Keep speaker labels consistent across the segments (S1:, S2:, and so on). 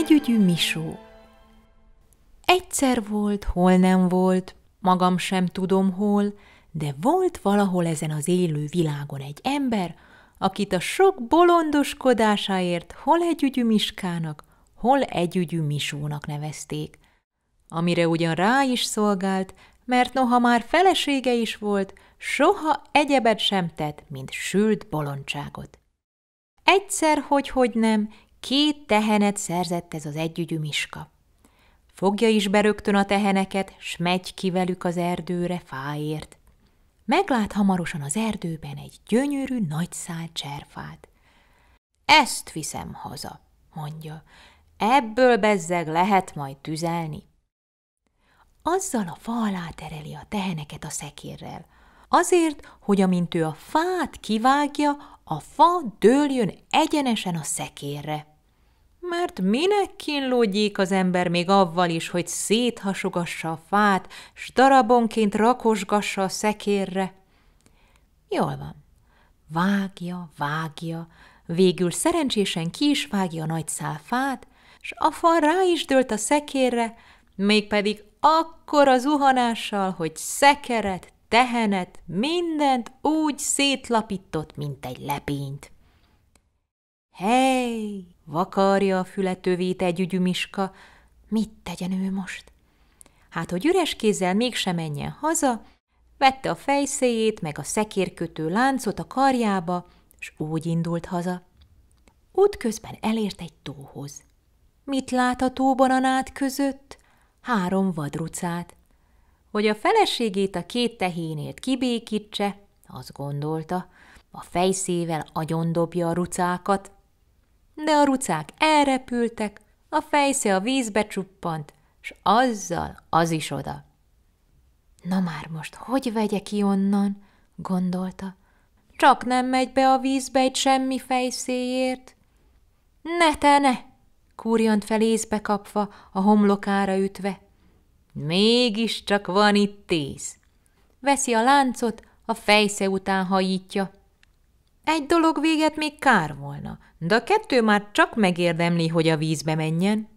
S1: Negyügyű Misó Egyszer volt, hol nem volt, magam sem tudom hol, de volt valahol ezen az élő világon egy ember, akit a sok bolondoskodásáért hol együgyű Miskának, hol együgyű Misónak nevezték. Amire ugyan rá is szolgált, mert noha már felesége is volt, soha egyebet sem tett, mint sült bolondságot. Egyszer, hogy hogy nem, Két tehenet szerzett ez az együgyű miska. Fogja is rögtön a teheneket, s megy ki velük az erdőre fáért. Meglát hamarosan az erdőben egy gyönyörű szál cserfát. Ezt viszem haza, mondja, ebből bezzeg lehet majd tüzelni. Azzal a fa alá tereli a teheneket a szekérrel, azért, hogy amint ő a fát kivágja, a fa dőljön egyenesen a szekérre. Mert minek kínlódjék az ember még avval is, hogy széthasogassa a fát, s darabonként rakosgassa a szekérre? Jól van. Vágja, vágja, végül szerencsésen ki is vágja a nagy szálfát, s a fa rá is dőlt a szekérre, mégpedig akkor az uhanással, hogy szekeret tehenet, mindent úgy szétlapított, mint egy lepényt. Hely, vakarja a fületővét egy ügyümiska, mit tegyen ő most? Hát, hogy üres kézzel mégsem menjen haza, vette a fejszéjét, meg a szekérkötő láncot a karjába, és úgy indult haza. Útközben elért egy tóhoz. Mit lát a tóban a nád között? Három vadrucát. Hogy a feleségét a két tehénért kibékítse, azt gondolta, a fejszével agyondobja a rucákat. De a rucák elrepültek, a fejsze a vízbe csuppant, s azzal az is oda. Na már most hogy vegye ki onnan? gondolta. Csak nem megy be a vízbe egy semmi fejszéért. Ne te ne! kúrjant fel észbe kapva, a homlokára ütve. Mégiscsak van itt tíz. Veszi a láncot, a fejsze után hajítja. Egy dolog véget még kár volna, de a kettő már csak megérdemli, hogy a vízbe menjen.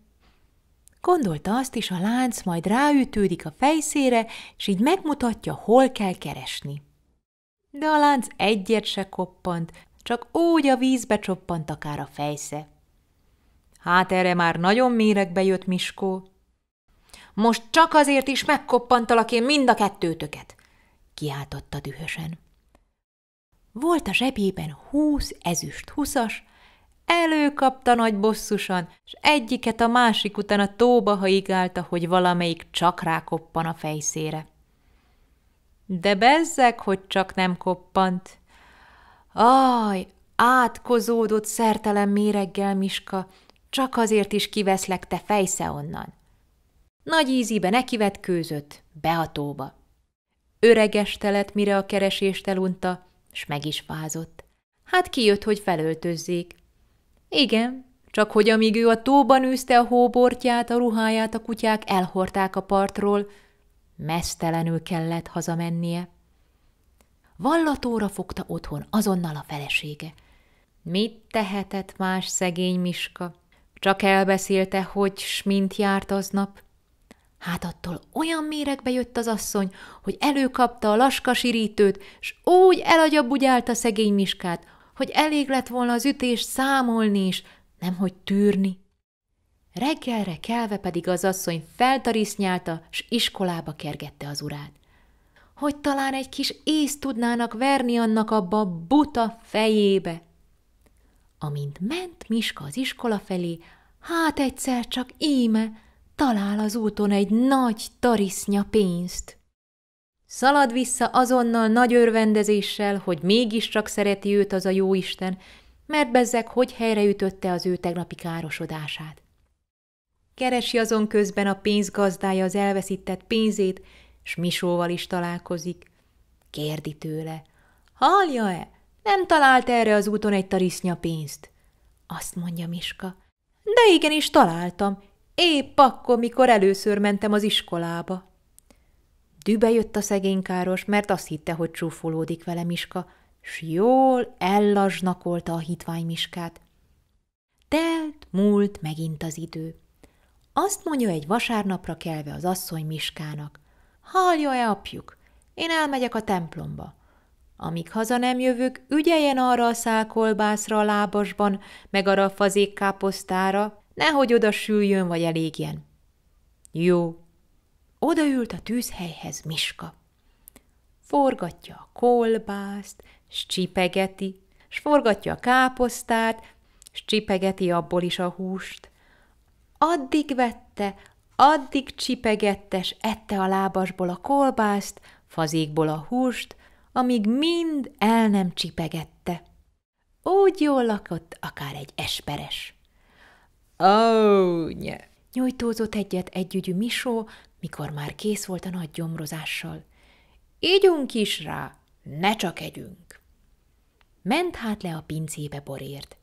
S1: Gondolta azt is, a lánc majd ráütődik a fejszére, és így megmutatja, hol kell keresni. De a lánc egyet se koppant, csak úgy a vízbe csoppant akár a fejsze. Hát erre már nagyon méregbe jött Miskó. Most csak azért is megkoppantalak én mind a kettőtöket, kiáltotta dühösen. Volt a zsebében húsz ezüst huszas, előkapta nagy bosszusan, s egyiket a másik után a tóba haigálta, hogy valamelyik csak rákoppan a fejszére. De bezzeg, hogy csak nem koppant. Aj, átkozódott szertelen méreggel, Miska, csak azért is kiveszlek te fejsze onnan. Nagy ízibe nekivetkőzött, behatóba. Öreges telet, mire a keresést elunta, s meg is fázott. Hát kijött, hogy felöltözzék. Igen, csak hogy amíg ő a tóban űzte a hóbortját, a ruháját a kutyák elhorták a partról, mesztelenül kellett hazamennie. Vallatóra fogta otthon azonnal a felesége. Mit tehetett más szegény Miska? Csak elbeszélte, hogy s mint járt aznap. Hát attól olyan méregbe jött az asszony, hogy előkapta a laska sirítőt, s úgy elagyabugyált a szegény miskát, hogy elég lett volna az ütés számolni is, nemhogy tűrni. Reggelre kelve pedig az asszony feltarisznyálta, s iskolába kergette az urát. Hogy talán egy kis ész tudnának verni annak abba a buta fejébe. Amint ment Miska az iskola felé, hát egyszer csak íme, talál az úton egy nagy tarisznya pénzt. Szalad vissza azonnal nagy örvendezéssel, hogy mégiscsak szereti őt az a jóisten, mert bezzeg hogy helyreütötte az ő tegnapi károsodását. Keresi azon közben a pénzgazdája az elveszített pénzét, s Misóval is találkozik. Kérdi tőle, hallja-e, nem talált erre az úton egy tarisznya pénzt? Azt mondja Miska, de igenis találtam, Épp akkor, mikor először mentem az iskolába. Dübe jött a káros, mert azt hitte, hogy csúfolódik vele Miska, s jól ellazsnakolta a hitvány Miskát. Telt, múlt megint az idő. Azt mondja egy vasárnapra kelve az asszony Miskának. Hallja-e apjuk? Én elmegyek a templomba. Amíg haza nem jövök, ügyeljen arra a szálkolbászra a lábasban, meg arra a fazékkáposztára, Nehogy oda süljön, vagy elégjen. Jó. Odaült a tűzhelyhez Miska. Forgatja a kolbászt, s csipegeti, s forgatja a káposztát, s csipegeti abból is a húst. Addig vette, addig csipegettes ette a lábasból a kolbászt, fazékból a húst, amíg mind el nem csipegette. Úgy jól lakott akár egy esperes. Ó, oh, nye! Nyújtózott egyet együgyű Misó, mikor már kész volt a nagy gyomrozással. Ígyunk is rá, ne csak együnk! Ment hát le a pincébe borért.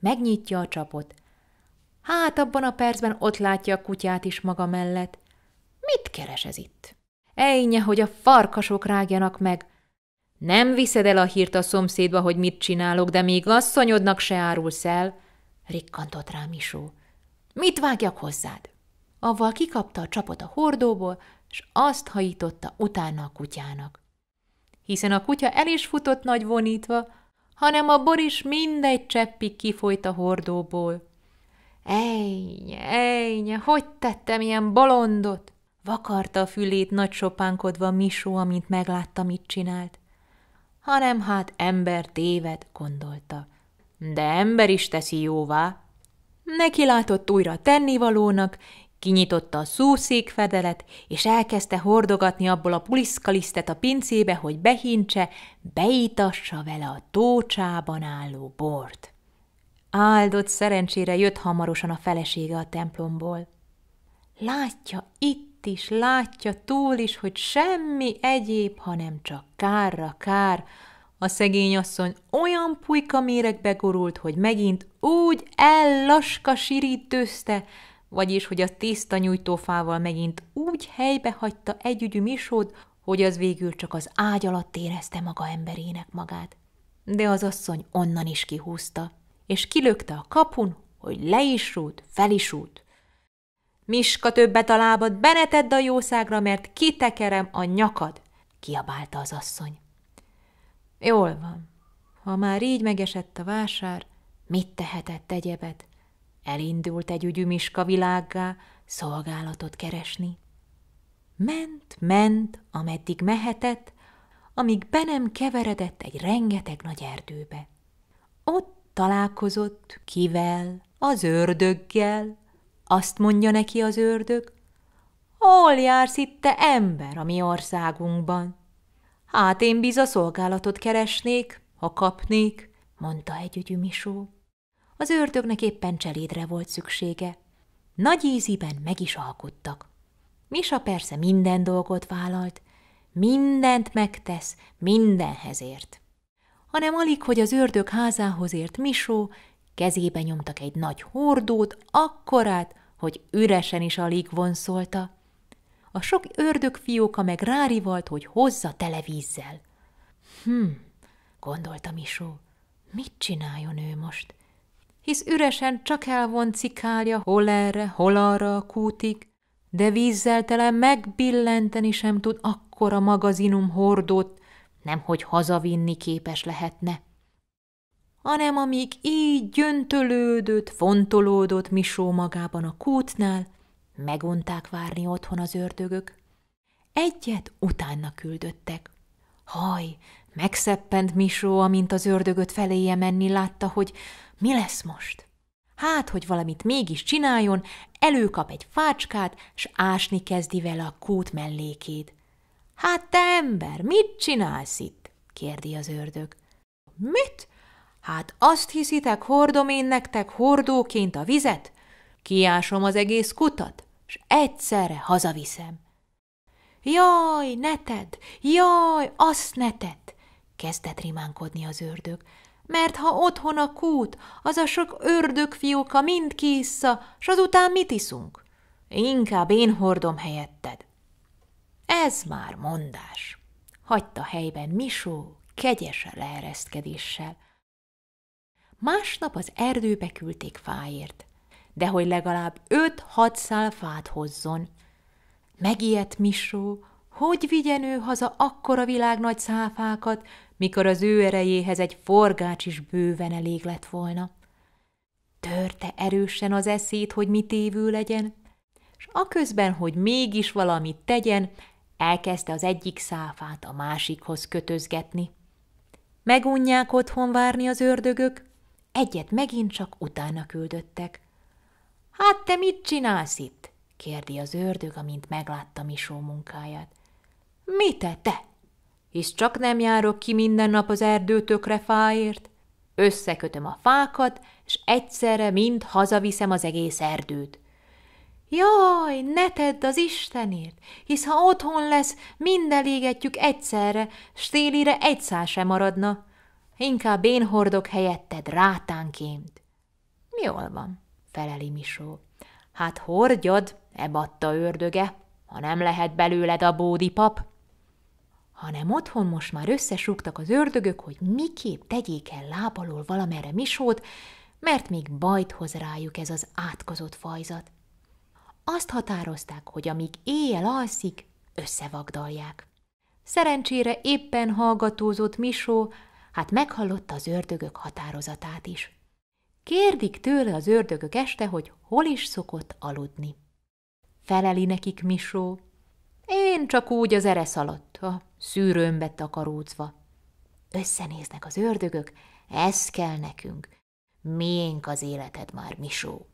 S1: Megnyitja a csapot. Hát abban a percben ott látja a kutyát is maga mellett. Mit keres ez itt? Ejnye, hogy a farkasok rágjanak meg. Nem viszed el a hírt a szomszédba, hogy mit csinálok, de még asszonyodnak se árulsz el – rikkantott rá Misó. Mit vágjak hozzád? Avval kikapta a csapot a hordóból, s azt hajította utána a kutyának. Hiszen a kutya el is futott nagy vonítva, hanem a bor is mindegy cseppig kifolyt a hordóból. Ejj, ejj, hogy tettem ilyen bolondot? Vakarta a fülét nagy sopánkodva Misó, amint meglátta, mit csinált. Hanem hát ember téved, gondolta de ember is teszi jóvá. Neki látott újra tennivalónak, kinyitotta a szúszék fedelet, és elkezdte hordogatni abból a puliszkalisztet a pincébe, hogy behintse, beítassa vele a tócsában álló bort. Áldott szerencsére jött hamarosan a felesége a templomból. Látja itt is, látja túl is, hogy semmi egyéb, hanem csak kárra kár, a szegény asszony olyan pulyka méregbe gorult, hogy megint úgy ellaska sirítőzte, vagyis hogy a tiszta nyújtófával megint úgy helybe hagyta együgyű misód, hogy az végül csak az ágy alatt érezte maga emberének magát. De az asszony onnan is kihúzta, és kilökte a kapun, hogy le is rút, fel is rút. Miska többet a lábad, benetedd a jószágra, mert kitekerem a nyakad, kiabálta az asszony. Jól van. Ha már így megesett a vásár, mit tehetett egyebet? Elindult egy ügyümiska világgá szolgálatot keresni. Ment, ment, ameddig mehetett, amíg be nem keveredett egy rengeteg nagy erdőbe. Ott találkozott kivel? Az ördöggel. Azt mondja neki az ördög, hol jársz itt te ember a mi országunkban? Hát én biza szolgálatot keresnék, ha kapnék, mondta együgyű ügyümisó. Az ördögnek éppen cselédre volt szüksége. Nagy íziben meg is alkottak. Misa persze minden dolgot vállalt, mindent megtesz, mindenhez ért. Hanem alig, hogy az ördög házához ért Misó, kezébe nyomtak egy nagy hordót, akkorát, hogy üresen is alig vonszolta a sok ördög fióka meg rárivalt, hogy hozza televízzel. Hm, gondolta Misó, mit csináljon ő most? Hisz üresen csak elvon cikálja hol erre, hol arra a kútig, de vízzel tele megbillenteni sem tud akkora magazinum hordót, nemhogy hazavinni képes lehetne hanem amíg így gyöntölődött, fontolódott Misó magában a kútnál, Megunták várni otthon az ördögök. Egyet utána küldöttek. Haj, megszeppent Misó, amint az ördögöt feléje menni látta, hogy mi lesz most. Hát, hogy valamit mégis csináljon, előkap egy fácskát, s ásni kezdi vele a kút mellékét. Hát te ember, mit csinálsz itt? kérdi az ördög. Mit? Hát azt hiszitek, hordom én nektek hordóként a vizet? Kiásom az egész kutat? s egyszerre hazaviszem. Jaj, neted, jaj, azt neted, kezdett rimánkodni az ördög, mert ha otthon a kút, az a sok ördögfióka mind kissza, s azután mit iszunk? Inkább én hordom helyetted. Ez már mondás, hagyta helyben Misó kegyes leereszkedéssel. Másnap az erdőbe küldték fáért de hogy legalább öt-hat szál fát hozzon. Megijedt Misó, hogy vigyen ő haza akkora világ nagy száfákat, mikor az ő erejéhez egy forgács is bőven elég lett volna. Törte erősen az eszét, hogy mit évő legyen, és aközben, hogy mégis valamit tegyen, elkezdte az egyik száfát a másikhoz kötözgetni. Megunják otthon várni az ördögök, egyet megint csak utána küldöttek. Hát te mit csinálsz itt? kérdi az ördög, amint meglátta Misó munkáját. Mi te, te? Hisz csak nem járok ki minden nap az erdőtökre fáért. Összekötöm a fákat, és egyszerre mind hazaviszem az egész erdőt. Jaj, ne tedd az Istenért, hisz ha otthon lesz, mind elégetjük egyszerre, s télire egy szál sem maradna. Inkább én hordok helyetted rátánként. Jól van, feleli Misó. Hát hordjad, ebatta ördöge, ha nem lehet belőled a bódi pap. Hanem otthon most már összesúgtak az ördögök, hogy miképp tegyék el lábalól valamerre Misót, mert még bajt hoz rájuk ez az átkozott fajzat. Azt határozták, hogy amíg éjjel alszik, összevagdalják. Szerencsére éppen hallgatózott Misó, hát meghallotta az ördögök határozatát is. Kérdik tőle az ördögök este, hogy hol is szokott aludni. Feleli nekik Misó, én csak úgy az eresz alatt, a szűrőmbe takarócva. Összenéznek az ördögök, ez kell nekünk. Miénk az életed már, Misó.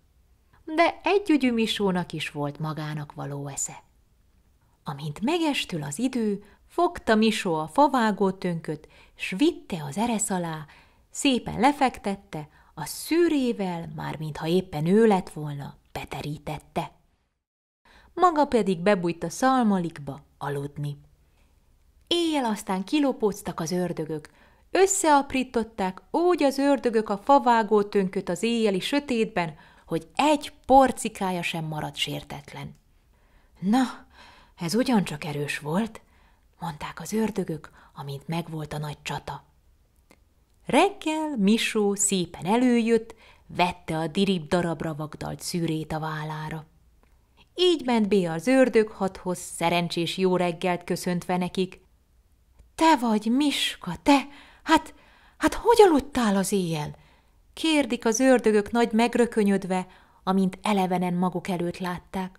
S1: De együgyű Misónak is volt magának való esze. Amint megestül az idő, fogta Misó a favágó tönköt, s vitte az eresz alá, szépen lefektette, a szűrével, már mintha éppen ő lett volna, beterítette. Maga pedig bebújt a szalmalikba aludni. Éjjel aztán kilopóztak az ördögök, összeaprították úgy az ördögök a favágó tönköt az éjjeli sötétben, hogy egy porcikája sem maradt sértetlen. Na, ez ugyancsak erős volt, mondták az ördögök, amint megvolt a nagy csata. Reggel Misó szépen előjött, vette a dirib darabra vagdalt szűrét a vállára. Így ment be az ördög hathoz, szerencsés jó reggelt köszöntve nekik. Te vagy, Miska, te! Hát, hát hogy aludtál az éjjel? Kérdik az ördögök nagy megrökönyödve, amint elevenen maguk előtt látták.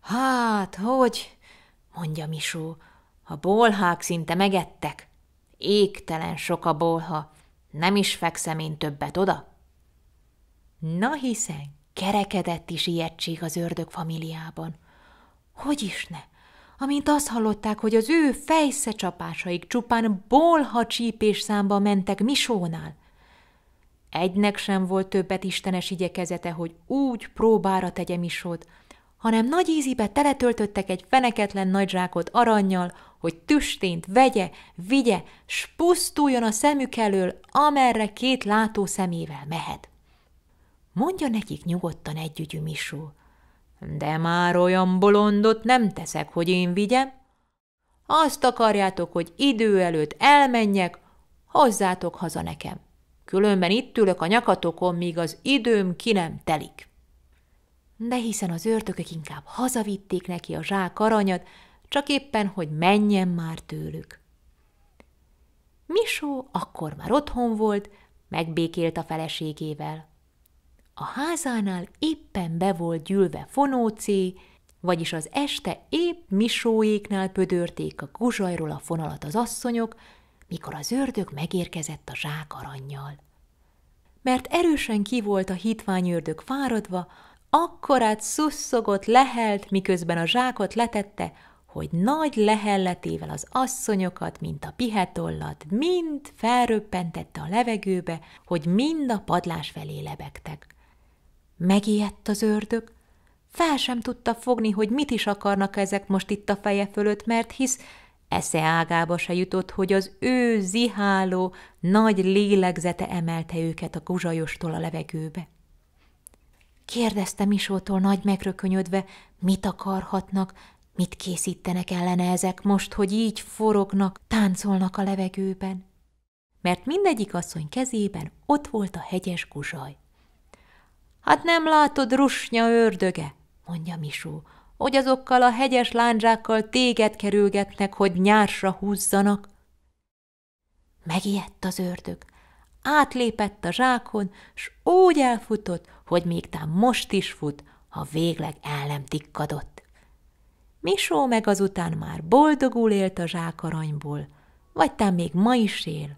S1: Hát, hogy? mondja Misó. A bolhák szinte megettek. Égtelen sok a bolha nem is fekszem én többet oda? Na hiszen, kerekedett is ijegység az ördög familiában. Hogy is ne? Amint azt hallották, hogy az ő fejszecsapásaik csupán bolha csípés számba mentek Misónál. Egynek sem volt többet istenes igyekezete, hogy úgy próbára tegye Misót, hanem nagy ízibe teletöltöttek egy feneketlen nagyzsákot arannyal, hogy tüstént vegye, vigye, s pusztuljon a szemük elől, amerre két látó szemével mehet. Mondja nekik nyugodtan együgyű Misú, de már olyan bolondot nem teszek, hogy én vigyem. Azt akarjátok, hogy idő előtt elmenjek, hozzátok haza nekem. Különben itt ülök a nyakatokon, míg az időm ki nem telik. De hiszen az ördögök inkább hazavitték neki a zsák aranyat, csak éppen, hogy menjen már tőlük. Misó akkor már otthon volt, megbékélt a feleségével. A házánál éppen be volt gyűlve fonócé, vagyis az este épp misóéknál pödörték a guzsajról a fonalat az asszonyok, mikor az ördög megérkezett a zsák aranyjal. Mert erősen ki volt a ördög fáradva, akkorát szusszogott, lehelt, miközben a zsákot letette, hogy nagy lehelletével az asszonyokat, mint a pihetollat, mind felröppentette a levegőbe, hogy mind a padlás felé lebegtek. Megijedt az ördög, fel sem tudta fogni, hogy mit is akarnak ezek most itt a feje fölött, mert hisz esze ágába se jutott, hogy az ő ziháló, nagy lélegzete emelte őket a guzsajostól a levegőbe. Kérdezte Misótól nagy megrökönyödve, mit akarhatnak, Mit készítenek ellene ezek most, hogy így forognak, táncolnak a levegőben? Mert mindegyik asszony kezében ott volt a hegyes guzsaj. Hát nem látod, rusnya ördöge, mondja Misó, hogy azokkal a hegyes lándzsákkal téged kerülgetnek, hogy nyársra húzzanak. Megijedt az ördög, átlépett a zsákon, s úgy elfutott, hogy még tám most is fut, ha végleg el nem tikkadott. Misó meg azután már boldogul élt a zsákaranyból, vagy tám még ma is él,